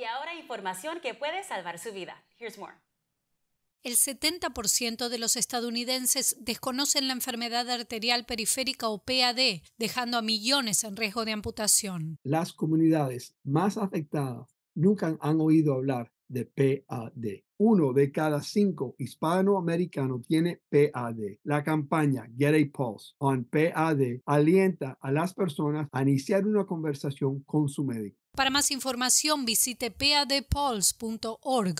Y ahora información que puede salvar su vida. Here's more. El 70% de los estadounidenses desconocen la enfermedad arterial periférica o PAD, dejando a millones en riesgo de amputación. Las comunidades más afectadas nunca han oído hablar de PAD. Uno de cada cinco hispanoamericanos tiene PAD. La campaña Get a Pulse on PAD alienta a las personas a iniciar una conversación con su médico. Para más información visite padpols.org.